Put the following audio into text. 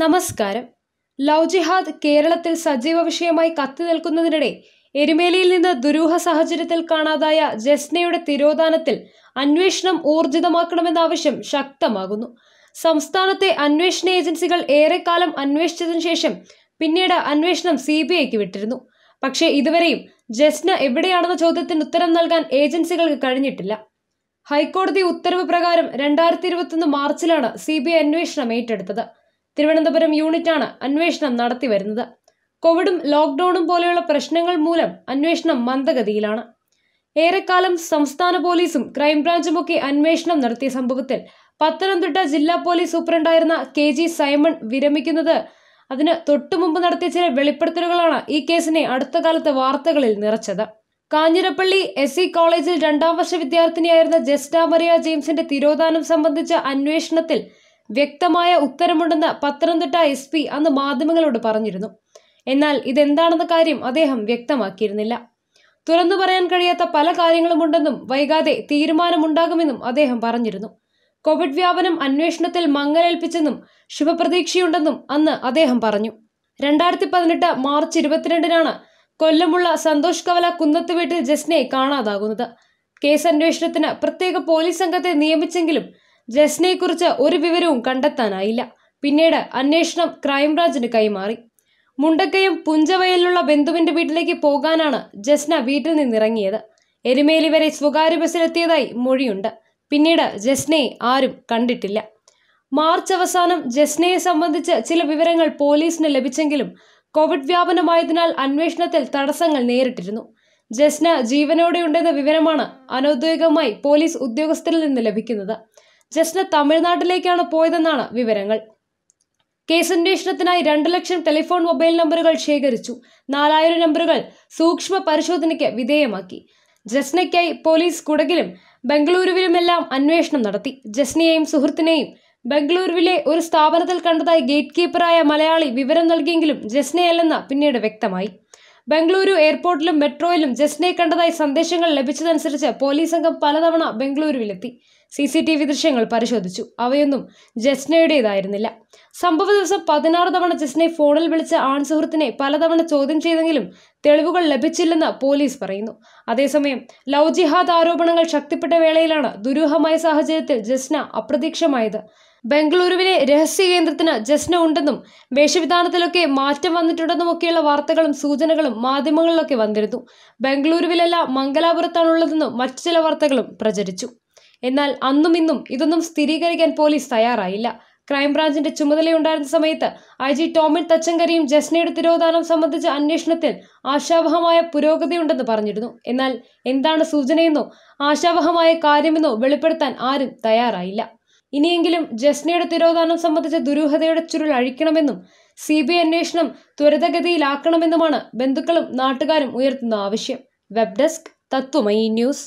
നമസ്കാരം ലവ് ജിഹാദ് കേരളത്തിൽ സജീവ വിഷയമായി കത്തി നിൽക്കുന്നതിനിടെ എരുമേലിയിൽ നിന്ന് ദുരൂഹ സാഹചര്യത്തിൽ കാണാതായ ജസ്നയുടെ തിരോധാനത്തിൽ അന്വേഷണം ഊർജിതമാക്കണമെന്ന ആവശ്യം ശക്തമാകുന്നു സംസ്ഥാനത്തെ അന്വേഷണ ഏജൻസികൾ ഏറെക്കാലം അന്വേഷിച്ചതിനു ശേഷം പിന്നീട് അന്വേഷണം സി ബി ഐക്ക് വിട്ടിരുന്നു പക്ഷേ ഇതുവരെയും ജസ്ന എവിടെയാണെന്ന ചോദ്യത്തിന് ഉത്തരം നൽകാൻ ഏജൻസികൾക്ക് കഴിഞ്ഞിട്ടില്ല ഹൈക്കോടതി ഉത്തരവ് പ്രകാരം രണ്ടായിരത്തി ഇരുപത്തൊന്ന് മാർച്ചിലാണ് സി ബി ഐ അന്വേഷണം ഏറ്റെടുത്തത് തിരുവനന്തപുരം യൂണിറ്റാണ് അന്വേഷണം നടത്തിവരുന്നത് കോവിഡും ലോക്ക്ഡൌണും പോലെയുള്ള പ്രശ്നങ്ങൾ മൂലം അന്വേഷണം മന്ദഗതിയിലാണ് ഏറെക്കാലം സംസ്ഥാന പോലീസും ക്രൈംബ്രാഞ്ചുമൊക്കെ അന്വേഷണം നടത്തിയ സംഭവത്തിൽ പത്തനംതിട്ട ജില്ലാ പോലീസ് സൂപ്രണ്ടായിരുന്ന കെ ജി സൈമൺ വിരമിക്കുന്നത് അതിന് തൊട്ടുമുമ്പ് നടത്തിയ ചില വെളിപ്പെടുത്തലുകളാണ് ഈ കേസിനെ അടുത്ത കാലത്ത് വാർത്തകളിൽ നിറച്ചത് കാഞ്ഞിരപ്പള്ളി എസ് കോളേജിൽ രണ്ടാം വർഷ വിദ്യാർത്ഥിനിയായിരുന്ന ജസ്ഡ മറിയ ജെയിംസിന്റെ തിരോധാനം സംബന്ധിച്ച അന്വേഷണത്തിൽ വ്യക്തമായ ഉത്തരമുണ്ടെന്ന് പത്തനംതിട്ട എസ് പി അന്ന് മാധ്യമങ്ങളോട് പറഞ്ഞിരുന്നു എന്നാൽ ഇതെന്താണെന്ന കാര്യം അദ്ദേഹം വ്യക്തമാക്കിയിരുന്നില്ല തുറന്നു പറയാൻ കഴിയാത്ത പല കാര്യങ്ങളുമുണ്ടെന്നും വൈകാതെ തീരുമാനമുണ്ടാകുമെന്നും അദ്ദേഹം പറഞ്ഞിരുന്നു കോവിഡ് വ്യാപനം അന്വേഷണത്തിൽ മങ്ങലേൽപ്പിച്ചെന്നും ശുഭപ്രതീക്ഷയുണ്ടെന്നും അന്ന് അദ്ദേഹം പറഞ്ഞു രണ്ടായിരത്തി പതിനെട്ട് മാർച്ച് ഇരുപത്തിരണ്ടിനാണ് കൊല്ലമുള്ള സന്തോഷ് കവല കുന്നത്ത് വീട്ടിൽ ജസ്നെ കാണാതാകുന്നത് കേസ് അന്വേഷണത്തിന് പ്രത്യേക പോലീസ് സംഘത്തെ നിയമിച്ചെങ്കിലും ജസ്നയെക്കുറിച്ച് ഒരു വിവരവും കണ്ടെത്താനായില്ല പിന്നീട് അന്വേഷണം ക്രൈംബ്രാഞ്ചിന് കൈമാറി മുണ്ടക്കയം പുഞ്ചവയലിലുള്ള ബന്ധുവിന്റെ വീട്ടിലേക്ക് പോകാനാണ് ജസ്ന വീട്ടിൽ നിന്നിറങ്ങിയത് എരുമേലി വരെ സ്വകാര്യ ബസ്സിലെത്തിയതായി മൊഴിയുണ്ട് പിന്നീട് ജസ്നയെ ആരും കണ്ടിട്ടില്ല മാർച്ച് അവസാനം ജസ്നയെ സംബന്ധിച്ച് ചില വിവരങ്ങൾ പോലീസിന് ലഭിച്ചെങ്കിലും കോവിഡ് വ്യാപനമായതിനാൽ അന്വേഷണത്തിൽ തടസ്സങ്ങൾ നേരിട്ടിരുന്നു ജസ്ന ജീവനോടെയുണ്ടെന്ന വിവരമാണ് അനൌദ്യോഗികമായി പോലീസ് ഉദ്യോഗസ്ഥരിൽ നിന്ന് ലഭിക്കുന്നത് ജസ്ന തമിഴ്നാട്ടിലേക്കാണ് പോയതെന്നാണ് വിവരങ്ങൾ കേസ് അന്വേഷണത്തിനായി രണ്ട് ലക്ഷം ടെലിഫോൺ മൊബൈൽ നമ്പറുകൾ ശേഖരിച്ചു നാലായിരം നമ്പറുകൾ സൂക്ഷ്മ പരിശോധനയ്ക്ക് വിധേയമാക്കി ജസ്നയ്ക്കായി പോലീസ് കുടകിലും ബംഗളൂരുവിലുമെല്ലാം അന്വേഷണം നടത്തി ജസ്നയെയും സുഹൃത്തിനെയും ബംഗളൂരുവിലെ ഒരു സ്ഥാപനത്തിൽ കണ്ടതായി ഗേറ്റ് കീപ്പറായ മലയാളി വിവരം നൽകിയെങ്കിലും ജസ്നയല്ലെന്ന് പിന്നീട് വ്യക്തമായി ബംഗളൂരു എയർപോർട്ടിലും മെട്രോയിലും ജസ്നയെ കണ്ടതായി സന്ദേശങ്ങൾ ലഭിച്ചതനുസരിച്ച് പോലീസ് സംഘം പലതവണ ബംഗളൂരുവിലെത്തി സി സി ടി വി ദൃശ്യങ്ങൾ പരിശോധിച്ചു അവയൊന്നും ജസ്നയുടേതായിരുന്നില്ല സംഭവ ദിവസം പതിനാറ് തവണ ജസ്നെ ഫോണിൽ വിളിച്ച ആൺസുഹൃത്തിനെ പലതവണ ചോദ്യം ചെയ്തെങ്കിലും തെളിവുകൾ ലഭിച്ചില്ലെന്ന് പോലീസ് പറയുന്നു അതേസമയം ലവ് ജിഹാദ് ആരോപണങ്ങൾ ശക്തിപ്പെട്ട വേളയിലാണ് ദുരൂഹമായ സാഹചര്യത്തിൽ ജസ്ന അപ്രതീക്ഷമായത് ബംഗളൂരുവിലെ രഹസ്യ കേന്ദ്രത്തിന് ജസ്ന ഉണ്ടെന്നും വേഷവിധാനത്തിലൊക്കെ മാറ്റം വന്നിട്ടുണ്ടെന്നും ഒക്കെയുള്ള വാർത്തകളും സൂചനകളും മാധ്യമങ്ങളിലൊക്കെ വന്നിരുന്നു ബംഗളൂരുവിലല്ല മംഗലാപുരത്താണുള്ളതെന്നും മറ്റു ചില വാർത്തകളും പ്രചരിച്ചു എന്നാൽ അന്നും ഇന്നും ഇതൊന്നും സ്ഥിരീകരിക്കാൻ പോലീസ് തയ്യാറായില്ല ക്രൈംബ്രാഞ്ചിന്റെ ചുമതലയുണ്ടായിരുന്ന സമയത്ത് ഐ ജി ടോമിൻ തച്ചങ്കരിയും ജസ്നയുടെ തിരോധാനം സംബന്ധിച്ച അന്വേഷണത്തിൽ ആശാവഹമായ പുരോഗതിയുണ്ടെന്ന് പറഞ്ഞിരുന്നു എന്നാൽ എന്താണ് സൂചനയെന്നോ ആശാവഹമായ കാര്യമെന്നോ വെളിപ്പെടുത്താൻ ആരും തയ്യാറായില്ല ഇനിയെങ്കിലും ജസ്നയുടെ തിരോധാനം സംബന്ധിച്ച ദുരൂഹതയുടെ ചുരുൾ അഴിക്കണമെന്നും സി ബി ഐ അന്വേഷണം ത്വരിതഗതിയിലാക്കണമെന്നുമാണ് ബന്ധുക്കളും നാട്ടുകാരും ഉയർത്തുന്ന ആവശ്യം വെബ് ഡെസ്ക് തത്വമൈ ന്യൂസ്